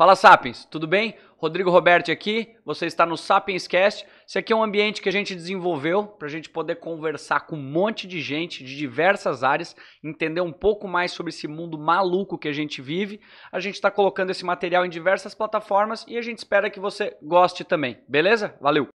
Fala Sapiens, tudo bem? Rodrigo Roberti aqui, você está no Sapiens Cast. Esse aqui é um ambiente que a gente desenvolveu para a gente poder conversar com um monte de gente de diversas áreas, entender um pouco mais sobre esse mundo maluco que a gente vive. A gente está colocando esse material em diversas plataformas e a gente espera que você goste também, beleza? Valeu!